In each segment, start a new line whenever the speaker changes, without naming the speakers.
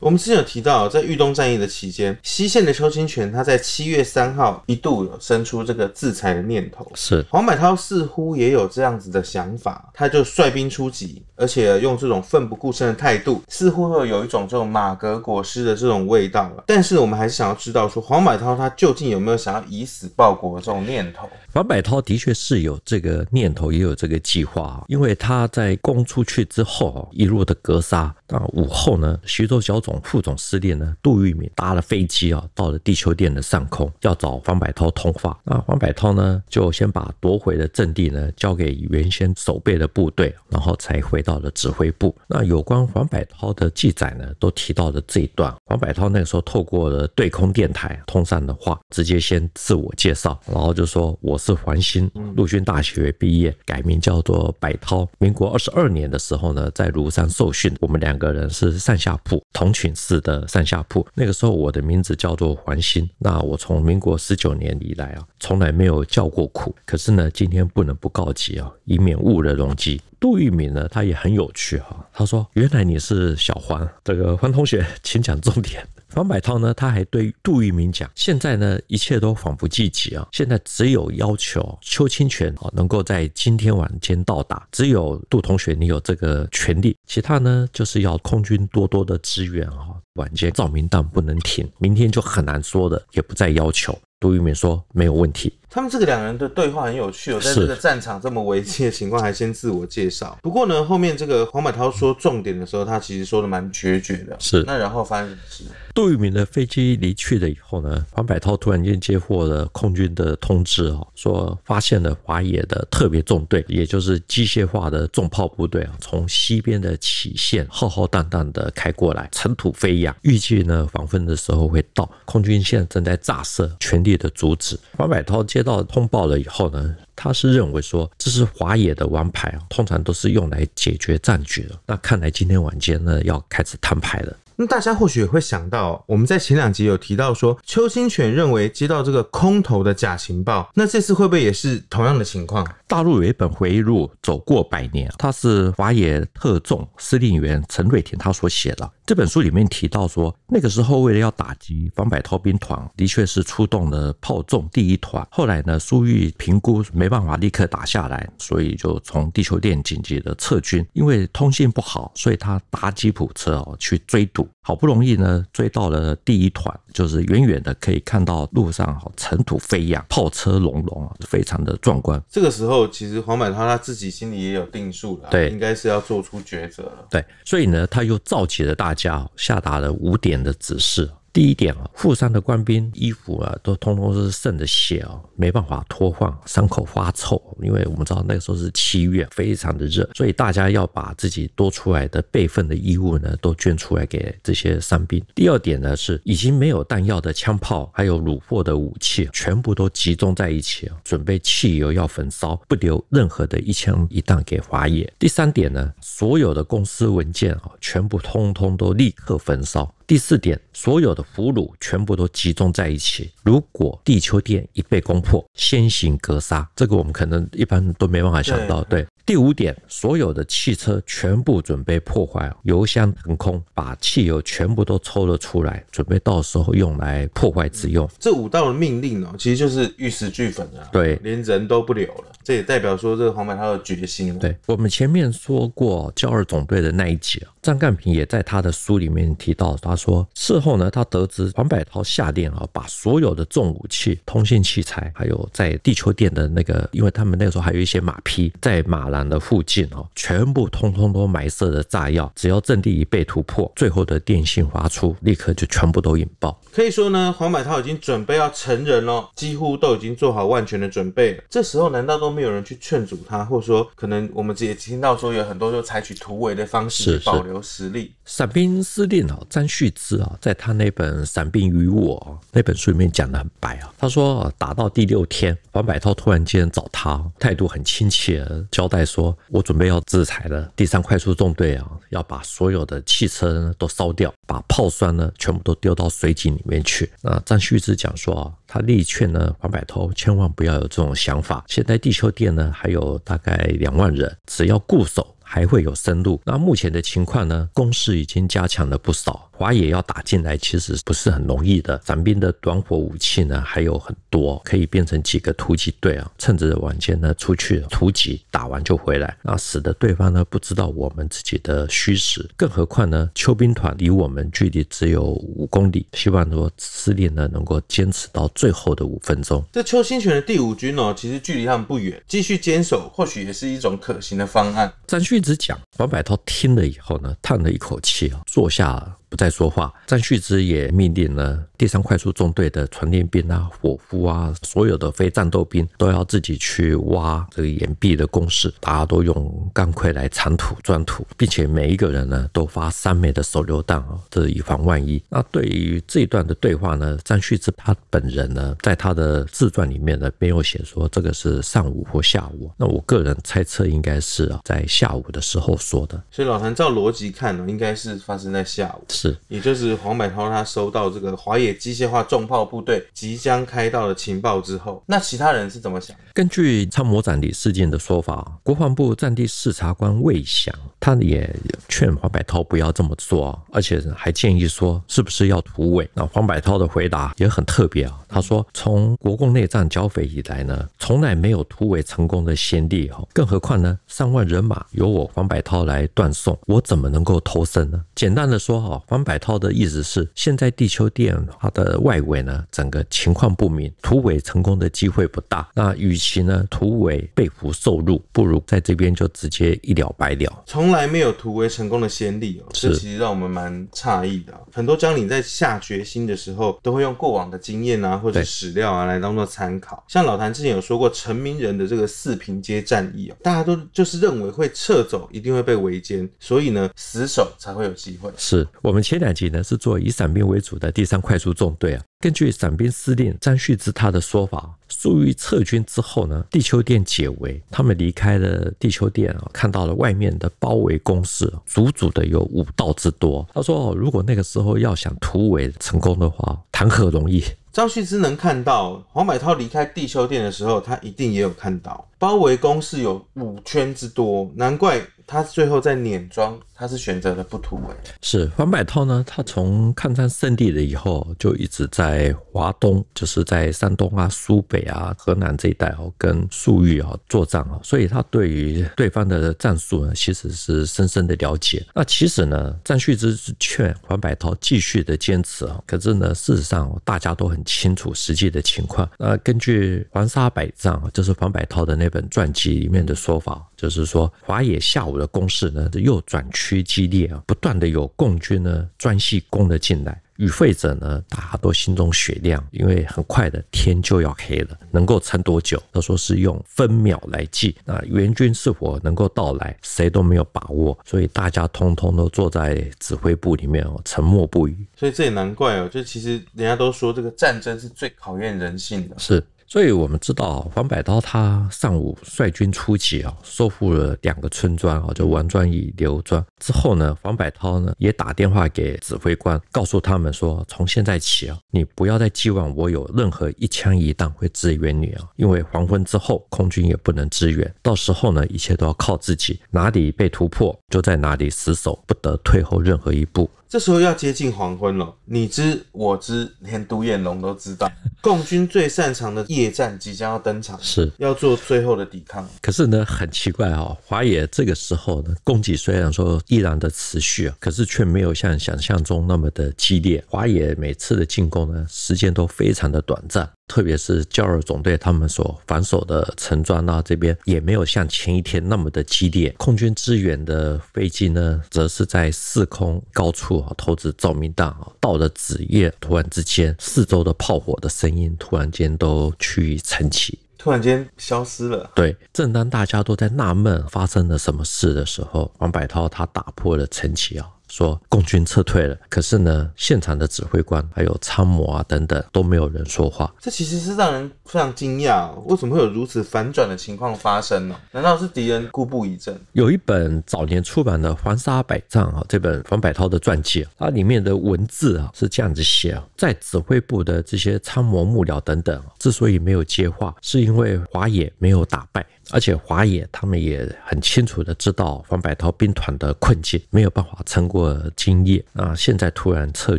我们之前有提到，在豫东战役的期间，西线的邱清泉，他在七月三号一度有生出这个自裁的念头。是黄百韬似乎也有这样子的想法，他就率兵出击，而且用这种奋不顾身的态度，似乎有有一种这种马革裹尸的这种味道了。但是我们还是想要知道，说黄百韬他究竟有没有想要以死报国的这种念头？黄百
韬的确是有这个念头，也有这个计划，因为他在攻出去之后一路的格杀，那午后呢徐州小组。副总司令呢？杜聿明搭了飞机啊，到了地球殿的上空，要找黄百韬通话。那黄百韬呢，就先把夺回的阵地呢交给原先守备的部队，然后才回到了指挥部。那有关黄百韬的记载呢，都提到了这一段。黄百韬那个时候透过了对空电台通上的话，直接先自我介绍，然后就说：“我是黄兴，陆军大学毕业，改名叫做百韬。民国二十二年的时候呢，在庐山受训。我们两个人是上下铺同。”群式的上下铺，那个时候我的名字叫做黄兴。那我从民国十九年以来啊，从来没有叫过苦。可是呢，今天不能不告急啊，以免误了容积。杜聿明呢，他也很有趣哈。他说：“原来你是小黄，这个黄同学，请讲重点。”黄百韬呢，他还对杜聿明讲：“现在呢，一切都仿佛紧急啊！现在只有要求邱清泉啊，能够在今天晚间到达。只有杜同学你有这个权利，其他呢，就是要空军多多的支援啊。晚间照明弹不能停，明天就很难说的，也不再要求。”杜聿明说：“没有问题。”
他们这个两人的对话很有趣哦，在这个战场这么危机的情况，还先自我介绍。不过呢，后面这个黄百韬说重点的时候，他其实说的蛮决绝的。是，那然后翻事？
杜聿明的飞机离去了以后呢，黄百韬突然间接获了空军的通知，啊，说发现了华野的特别纵队，也就是机械化的重炮部队啊，从西边的起县浩浩荡荡的开过来，尘土飞扬。预计呢，黄昏的时候会到。空军现在正在炸射，全力的阻止。黄百韬接到通报了以后呢，他是认为说这是华野的王牌，啊，通常都是用来解决战局的。那看来今天晚间呢，要开始摊牌了。
那大家或许也会想到，我们在前两集有提到说，邱清泉认为接到这个空投的假情报，那这次会不会也是同样的
情况？大陆有一本回忆录《走过百年》，它是华野特纵司令员陈瑞田他所写的这本书里面提到说，那个时候为了要打击方百韬兵团，的确是出动了炮纵第一团。后来呢，苏裕评估没办法立刻打下来，所以就从地球殿紧急的撤军，因为通信不好，所以他搭吉普车哦去追堵，好不容易呢追到了第一团。就是远远的可以看到路上哈尘土飞扬，炮车隆隆啊，非常的壮观。
这个时候，其实黄百韬他自己心里也有定数了，对，应该是要做出抉择了。
对，所以呢，他又召集了大家，下达了五点的指示。第一点啊，负伤的官兵衣服啊，都通通是渗着血哦，没办法脱换，伤口发臭。因为我们知道那个时候是七月，非常的热，所以大家要把自己多出来的备份的衣物呢，都捐出来给这些伤兵。第二点呢，是已经没有弹药的枪炮，还有虏获的武器，全部都集中在一起，准备汽油要焚烧，不留任何的一枪一弹给华野。第三点呢，所有的公司文件啊，全部通通都立刻焚烧。第四点，所有的俘虏全部都集中在一起。如果地球殿一被攻破，先行格杀，这个我们可能一般都没办法想到。对，第五点，所有的汽车全部准备破坏，油箱腾空，把汽油全部都抽了出来，准备到时候用来破坏之用。
这五道的命令呢，其实就是玉石俱焚啊。对，连人都不留了。这也代表说这个黄百韬的决心。对
我们前面说过教二总队的那一节，张干平也在他的书里面提到他。说事后呢，他得知黄百韬下令啊，把所有的重武器、通信器材，还有在地球殿的那个，因为他们那时候还有一些马匹在马兰的附近哦，全部通通都埋设的炸药，只要阵地一被突破，最后的电信发出，立刻就全部都引爆。
可以说呢，黄百韬已经准备要成人了，几乎都已经做好万全的准备了。这时候难道都没有人去劝阻他，或者说可能我们直接听到说有很多就采取突围的方式，保留实力。
伞兵司令啊，张旭。之啊，在他那本《散兵于我》那本书里面讲的很白啊，他说打到第六天，黄百韬突然间找他，态度很亲切，交代说：“我准备要制裁了第三快速纵队啊，要把所有的汽车都烧掉，把炮栓呢全部都丢到水井里面去。”那张旭之讲说啊，他力劝呢黄百韬千万不要有这种想法，现在地球店呢还有大概两万人，只要固守。还会有深入。那目前的情况呢？攻势已经加强了不少。华野要打进来，其实不是很容易的。伞兵的短火武器呢，还有很多，可以变成几个突击队啊，趁着晚间呢出去突击，打完就回来，那使得对方呢不知道我们自己的虚实。更何况呢，邱兵团离我们距离只有五公里，希望说司令呢能够坚持到最后的五分钟。
这邱清泉的第五军呢，其实距离他们不远，继续坚守或许也是一种可行的方案。张旭。一直讲，
王柏涛听了以后呢，叹了一口气啊，坐下不再说话。张旭之也命令呢。第三快速纵队的传令兵啊、伙夫啊，所有的非战斗兵都要自己去挖这个岩壁的工事，大家都用钢盔来铲土、钻土，并且每一个人呢都发三枚的手榴弹啊，这以防万一。那对于这一段的对话呢，张旭之他本人呢，在他的自传里面呢没有写说这个是上午或下午，那我个人猜测应该是啊，在下午的时候说的。
所以老谭照逻辑看呢，应该是发生在下午，是，也就是黄百韬他收到这个华野。给机械化重炮部队即将开到的情报之后，那其他人是怎么想
根据参谋长李事件的说法，国防部战地视察官魏翔，他也劝黄百韬不要这么做，而且还建议说是不是要突围？那黄百韬的回答也很特别啊，他说：“从国共内战剿匪以来呢，从来没有突围成功的先例哦，更何况呢，上万人马由我黄百韬来断送，我怎么能够偷生呢？”简单的说哈，黄百韬的意思是，现在地球电。它的外围呢，整个情况不明，突围成功的机会不大。那与其呢突围被俘受辱，不如在这边就直接一了百了。
从来没有突围成功的先例哦，这其实让我们蛮诧异的。很多将领在下决心的时候，都会用过往的经验啊，或者史料啊来当做参考。像老谭之前有说过，陈明仁的这个四平街战役哦，大家都就是认为会撤走，一定会被围歼，所以呢死守才会有机会。
是我们前两集呢是做以伞兵为主的第三快速。纵队啊，根据伞兵司令张旭之他的说法，粟裕撤军之后呢，地球店解围，他们离开了地殿店，看到了外面的包围攻势，足足的有五道之多。他说，如果那个时候要想突围成功的话，谈何容易。
张旭之能看到黄百韬离开地修店的时候，他一定也有看到包围攻势有五圈之多，难怪他最后在碾庄，他是选择了不突围。
是黄百韬呢，他从抗战胜利了以后，就一直在华东，就是在山东啊、苏北啊、河南这一带哦，跟粟裕啊作战啊，所以他对于对方的战术呢，其实是深深的了解。那其实呢，张旭之是劝黄百韬继续的坚持啊，可是呢，事实上大家都很。清楚实际的情况。那根据《黄沙百丈，就是黄百韬的那本传记里面的说法，就是说华野下午的攻势呢又转趋激烈啊，不断的有共军呢专系攻了进来。与会者呢，大家都心中雪亮，因为很快的天就要黑了，能够撑多久？他说是用分秒来计。那援军是否能够到来，谁都没有把握，所以大家通通都坐在指挥部里面哦，沉默不语。
所以这也难怪哦，就其实人家都说这个战争是最考验人性的，
是。所以我们知道，黄百韬他上午率军出击啊，收复了两个村庄啊，就王庄与刘庄。之后呢，黄百韬呢也打电话给指挥官，告诉他们说，从现在起啊，你不要再寄望我有任何一枪一弹会支援你啊，因为黄昏之后空军也不能支援，到时候呢，一切都要靠自己。哪里被突破，就在哪里死守，不得退后任何一步。
这时候要接近黄昏了，你知我知，连独眼龙都知道，共军最擅长的夜战即将要登场，是要做最后的抵抗。
可是呢，很奇怪哈，华野这个时候呢，供给虽然说依然的持续，可是却没有像想象中那么的激烈。华野每次的进攻呢，时间都非常的短暂，特别是教二总队他们所防守的城庄呢，这边，也没有像前一天那么的激烈。空军支援的飞机呢，则是在四空高处。啊，投资照明弹啊，到了子夜，突然之间，四周的炮火的声音突然间都趋于沉寂，
突然间消失了。
对，正当大家都在纳闷发生了什么事的时候，王柏涛他打破了沉寂啊。说共军撤退了，可是呢，现场的指挥官还有参谋啊等等都没有人说话，
这其实是让人非常惊讶。为什么会有如此反转的情况发生呢？难道是敌人固步一阵？
有一本早年出版的《黄沙百战》啊，这本黄百韬的传记，它里面的文字啊是这样子写啊，在指挥部的这些参谋幕僚等等啊，之所以没有接话，是因为华野没有打败。而且华野他们也很清楚的知道黄百韬兵团的困境，没有
办法撑过今夜。那现在突然撤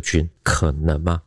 军，可能吗？